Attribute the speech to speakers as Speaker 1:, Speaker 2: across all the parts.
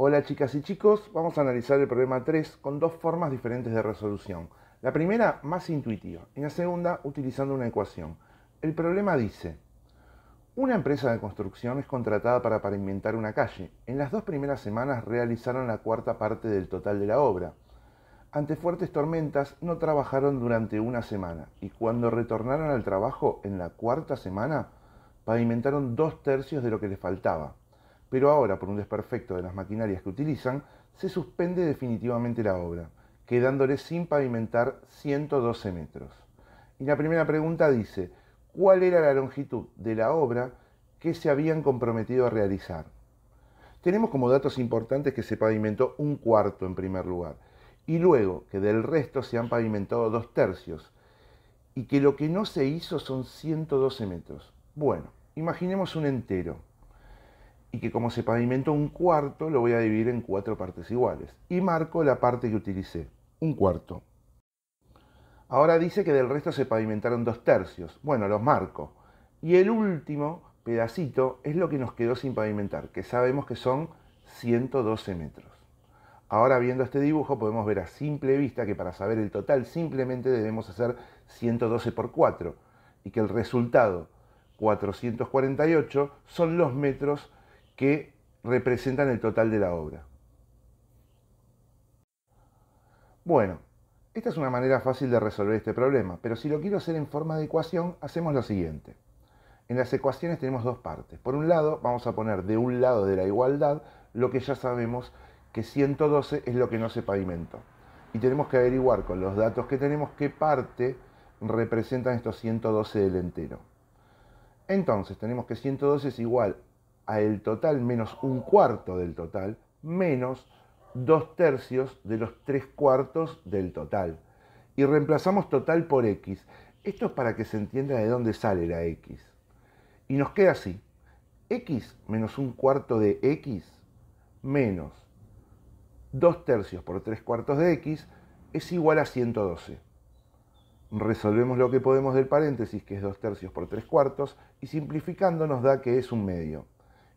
Speaker 1: Hola chicas y chicos, vamos a analizar el problema 3 con dos formas diferentes de resolución. La primera más intuitiva y la segunda utilizando una ecuación. El problema dice, una empresa de construcción es contratada para pavimentar una calle. En las dos primeras semanas realizaron la cuarta parte del total de la obra. Ante fuertes tormentas no trabajaron durante una semana y cuando retornaron al trabajo en la cuarta semana pavimentaron dos tercios de lo que les faltaba pero ahora por un desperfecto de las maquinarias que utilizan, se suspende definitivamente la obra, quedándole sin pavimentar 112 metros. Y la primera pregunta dice, ¿cuál era la longitud de la obra que se habían comprometido a realizar? Tenemos como datos importantes que se pavimentó un cuarto en primer lugar, y luego que del resto se han pavimentado dos tercios, y que lo que no se hizo son 112 metros. Bueno, imaginemos un entero y que como se pavimentó un cuarto lo voy a dividir en cuatro partes iguales y marco la parte que utilicé, un cuarto. Ahora dice que del resto se pavimentaron dos tercios, bueno, los marco. Y el último pedacito es lo que nos quedó sin pavimentar, que sabemos que son 112 metros. Ahora viendo este dibujo podemos ver a simple vista que para saber el total simplemente debemos hacer 112 por 4 y que el resultado 448 son los metros que representan el total de la obra. Bueno, esta es una manera fácil de resolver este problema, pero si lo quiero hacer en forma de ecuación, hacemos lo siguiente. En las ecuaciones tenemos dos partes. Por un lado, vamos a poner de un lado de la igualdad lo que ya sabemos que 112 es lo que no se pavimentó. Y tenemos que averiguar con los datos que tenemos qué parte representan estos 112 del entero. Entonces tenemos que 112 es igual el total menos un cuarto del total, menos dos tercios de los tres cuartos del total. Y reemplazamos total por x. Esto es para que se entienda de dónde sale la x. Y nos queda así. x menos un cuarto de x menos dos tercios por tres cuartos de x es igual a 112. Resolvemos lo que podemos del paréntesis, que es dos tercios por tres cuartos, y simplificando nos da que es un medio.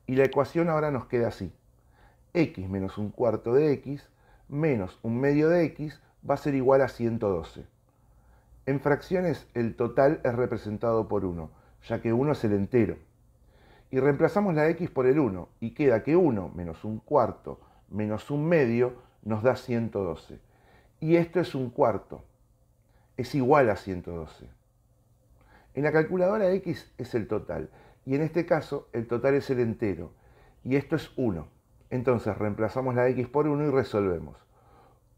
Speaker 1: Y la ecuación ahora nos queda así. x menos un cuarto de x menos un medio de x va a ser igual a 112. En fracciones el total es representado por 1, ya que 1 es el entero. Y reemplazamos la x por el 1 y queda que 1 menos un cuarto menos un medio nos da 112. Y esto es un cuarto. Es igual a 112. En la calculadora x es el total y en este caso el total es el entero, y esto es 1. Entonces reemplazamos la x por 1 y resolvemos.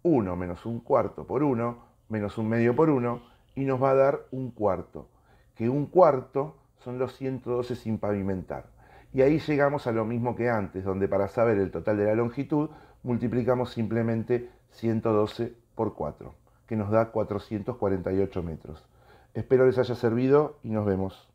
Speaker 1: 1 menos un cuarto por 1, menos un medio por 1, y nos va a dar un cuarto, que un cuarto son los 112 sin pavimentar. Y ahí llegamos a lo mismo que antes, donde para saber el total de la longitud multiplicamos simplemente 112 por 4, que nos da 448 metros. Espero les haya servido y nos vemos.